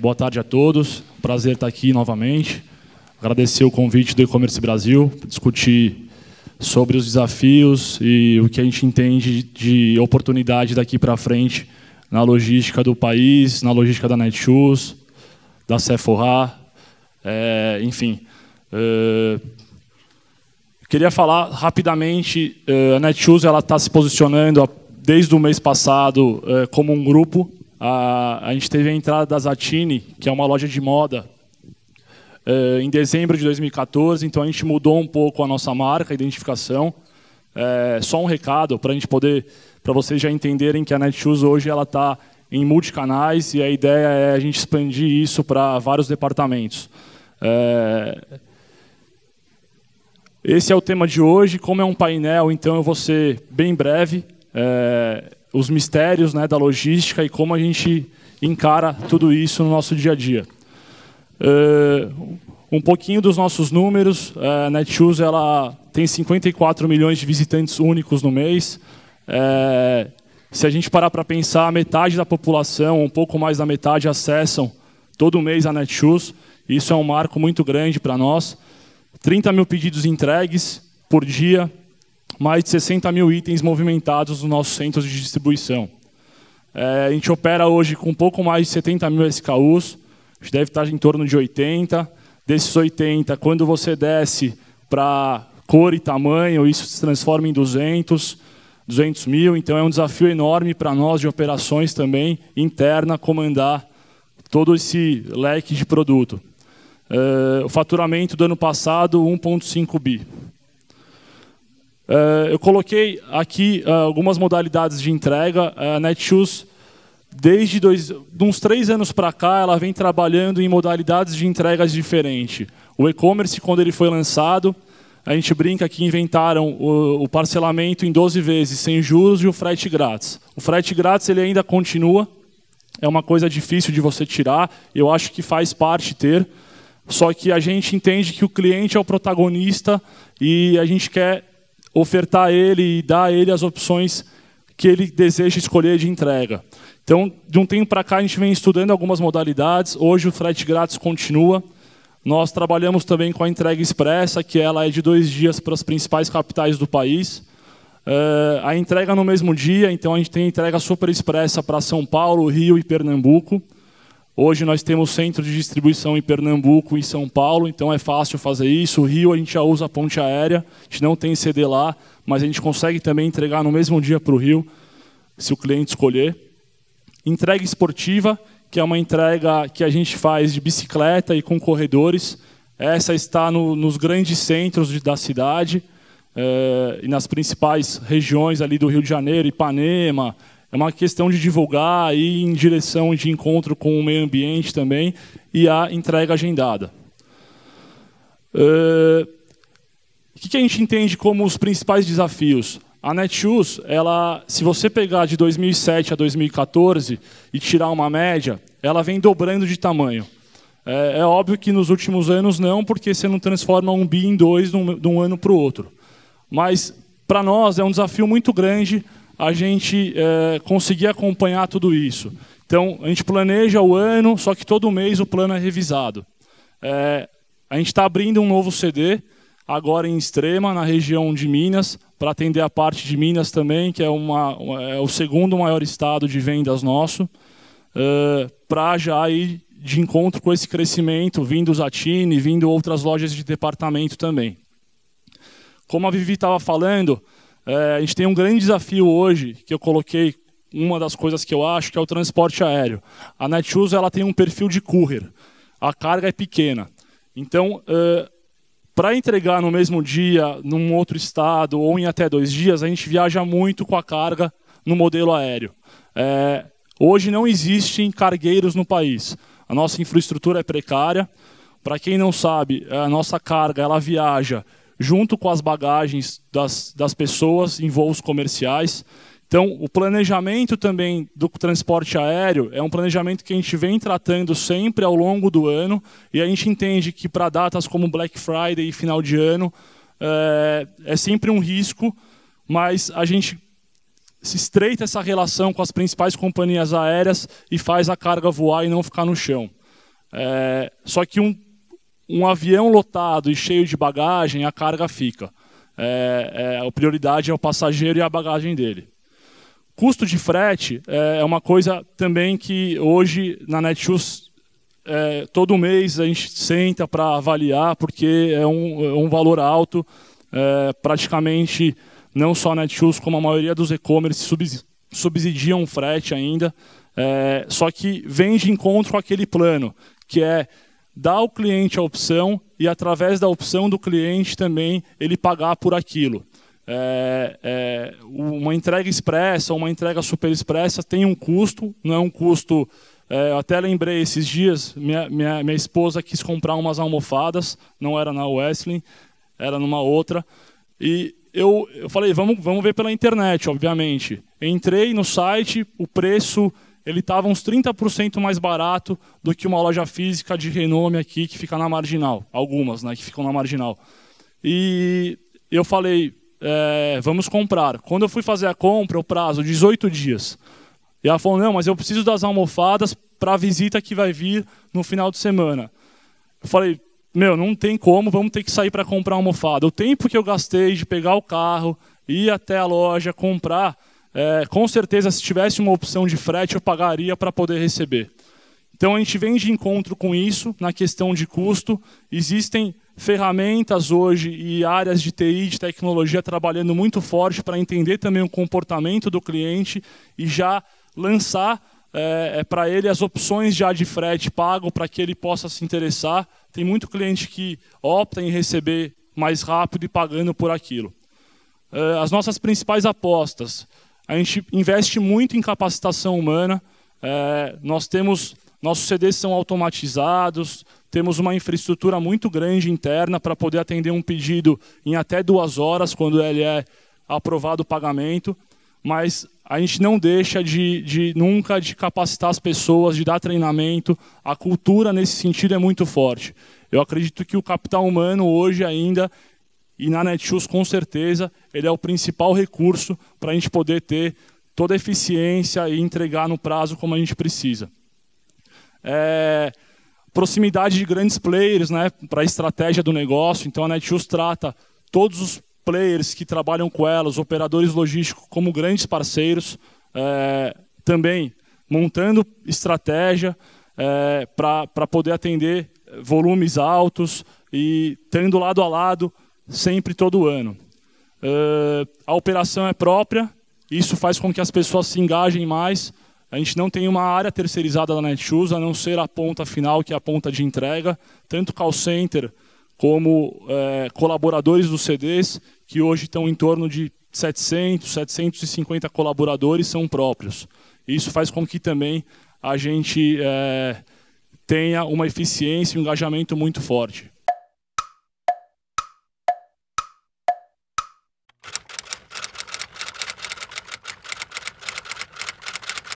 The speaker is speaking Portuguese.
Boa tarde a todos. Prazer estar aqui novamente. Agradecer o convite do E-Commerce Brasil para discutir sobre os desafios e o que a gente entende de oportunidade daqui para frente na logística do país, na logística da Netshoes, da Sephora, é, enfim. É, queria falar rapidamente, é, a Netshoes está se posicionando desde o mês passado é, como um grupo a, a gente teve a entrada da Zatini, que é uma loja de moda, eh, em dezembro de 2014. Então a gente mudou um pouco a nossa marca, a identificação. É, só um recado para a gente poder, para vocês já entenderem que a Netshoes hoje ela está em multicanais e a ideia é a gente expandir isso para vários departamentos. É... Esse é o tema de hoje. Como é um painel, então eu vou ser bem breve. É os mistérios né, da logística e como a gente encara tudo isso no nosso dia a dia. Uh, um pouquinho dos nossos números, a eh, Netshoes ela tem 54 milhões de visitantes únicos no mês. Eh, se a gente parar para pensar, metade da população, um pouco mais da metade, acessam todo mês a Netshoes. Isso é um marco muito grande para nós. 30 mil pedidos entregues por dia, mais de 60 mil itens movimentados nos nossos centros de distribuição. É, a gente opera hoje com um pouco mais de 70 mil SKUs, a gente deve estar em torno de 80. Desses 80, quando você desce para cor e tamanho, isso se transforma em 200, 200 mil. Então é um desafio enorme para nós de operações também interna comandar todo esse leque de produto. É, o faturamento do ano passado 1,5 bi. Eh, eu coloquei aqui eh, algumas modalidades de entrega. Eh, a Netshoes, desde dois, uns três anos para cá, ela vem trabalhando em modalidades de entregas diferentes. O e-commerce, quando ele foi lançado, a gente brinca que inventaram o, parcelamento em 12 vezes, sem juros, e o frete grátis. O frete grátis ele ainda continua, é uma coisa difícil de você tirar, eu acho que faz parte ter, só que a gente entende que o cliente é o protagonista e a gente quer ofertar a ele e dar a ele as opções que ele deseja escolher de entrega. Então, de um tempo para cá, a gente vem estudando algumas modalidades. Hoje o frete grátis continua. Nós trabalhamos também com a entrega expressa, que ela é de dois dias para as principais capitais do país. Uh, a entrega no mesmo dia, então a gente tem entrega super expressa para São Paulo, Rio e Pernambuco. Hoje nós temos centro de distribuição em Pernambuco e São Paulo, então é fácil fazer isso. O Rio a gente já usa a ponte aérea, a gente não tem CD lá, mas a gente consegue também entregar no mesmo dia para o Rio, se o cliente escolher. Entrega esportiva, que é uma entrega que a gente faz de bicicleta e com corredores. Essa está no, nos grandes centros de, da cidade eh, e nas principais regiões ali do Rio de Janeiro, Ipanema, é uma questão de divulgar, ir em direção de encontro com o meio ambiente também e a entrega agendada. Uh, o que, a gente entende como os principais desafios? A Netshoes, ela, se você pegar de 2007 a 2014 e tirar uma média, ela vem dobrando de tamanho. É, é óbvio que nos últimos anos não, porque você não transforma um bi em dois de um ano para o outro. Mas, para nós, é um desafio muito grande a gente é, conseguir acompanhar tudo isso. Então, a gente planeja o ano, só que todo mês o plano é revisado. É, a gente está abrindo um novo CD, agora em Extrema, na região de Minas, para atender a parte de Minas também, que é, uma, é o segundo maior estado de vendas nosso, é, para já ir de encontro com esse crescimento, vindo os Atini, vindo outras lojas de departamento também. Como a Vivi estava falando, é, a gente tem um grande desafio hoje que eu coloquei uma das coisas que eu acho que é o transporte aéreo. A Netshoes ela tem um perfil de courier. A carga é pequena. Então, é, para entregar no mesmo dia, num outro estado ou em até dois dias, a gente viaja muito com a carga no modelo aéreo. É, hoje não existem cargueiros no país. A nossa infraestrutura é precária. Para quem não sabe, a nossa carga ela viaja junto com as bagagens das, das pessoas em voos comerciais. Então, o planejamento também do transporte aéreo é um planejamento que a gente vem tratando sempre ao longo do ano e a gente entende que para datas como Black Friday e final de ano é, é sempre um risco, mas a gente se estreita essa relação com as principais companhias aéreas e faz a carga voar e não ficar no chão. É, só que um um avião lotado e cheio de bagagem, a carga fica. É, é, a prioridade é o passageiro e a bagagem dele. Custo de frete é, é uma coisa também que hoje na Netshoes é, todo mês a gente senta para avaliar porque é um, é um valor alto, é, praticamente não só a Netshoes como a maioria dos e-commerce subsidiam o frete ainda, é, só que vem de encontro com aquele plano que é dá ao cliente a opção e, através da opção do cliente, também ele pagar por aquilo. É, é, uma entrega expressa, uma entrega super expressa tem um custo, não é um custo. É, até lembrei esses dias, minha, minha, minha esposa quis comprar umas almofadas, não era na Wesley, era numa outra. E eu, eu falei, vamos, vamos ver pela internet, obviamente. Entrei no site, o preço ele estava uns 30% mais barato do que uma loja física de renome aqui que fica na marginal. Algumas, né, que ficam na marginal. E eu falei, é, vamos comprar. Quando eu fui fazer a compra, o prazo, 18 dias. E ela falou, não, mas eu preciso das almofadas para a visita que vai vir no final de semana. Eu falei, meu, não tem como, vamos ter que sair para comprar almofada. O tempo que eu gastei de pegar o carro, ir até a loja, comprar, é, com certeza, se tivesse uma opção de frete, eu pagaria para poder receber. Então, a gente vem de encontro com isso na questão de custo. Existem ferramentas hoje e áreas de TI, de tecnologia, trabalhando muito forte para entender também o comportamento do cliente e já lançar é, é para ele as opções já de frete pago para que ele possa se interessar. Tem muito cliente que opta em receber mais rápido e pagando por aquilo. É, as nossas principais apostas a gente investe muito em capacitação humana. É, nós temos nossos CDs são automatizados, temos uma infraestrutura muito grande interna para poder atender um pedido em até duas horas, quando ele é aprovado o pagamento. Mas a gente não deixa de, de nunca de capacitar as pessoas, de dar treinamento. A cultura nesse sentido é muito forte. Eu acredito que o capital humano hoje ainda e na Netshoes, com certeza, ele é o principal recurso para a gente poder ter toda a eficiência e entregar no prazo como a gente precisa. É, proximidade de grandes players né, para a estratégia do negócio. Então, a Netshoes trata todos os players que trabalham com ela, os operadores logísticos, como grandes parceiros. É, também montando estratégia é, para poder atender volumes altos e tendo lado a lado sempre, todo ano. Uh, a operação é própria, isso faz com que as pessoas se engajem mais. A gente não tem uma área terceirizada da Netshoes, a não ser a ponta final, que é a ponta de entrega. Tanto call center como eh, colaboradores dos CDs, que hoje estão em torno de 700, 750 colaboradores, são próprios. Isso faz com que também a gente eh, tenha uma eficiência e um engajamento muito forte.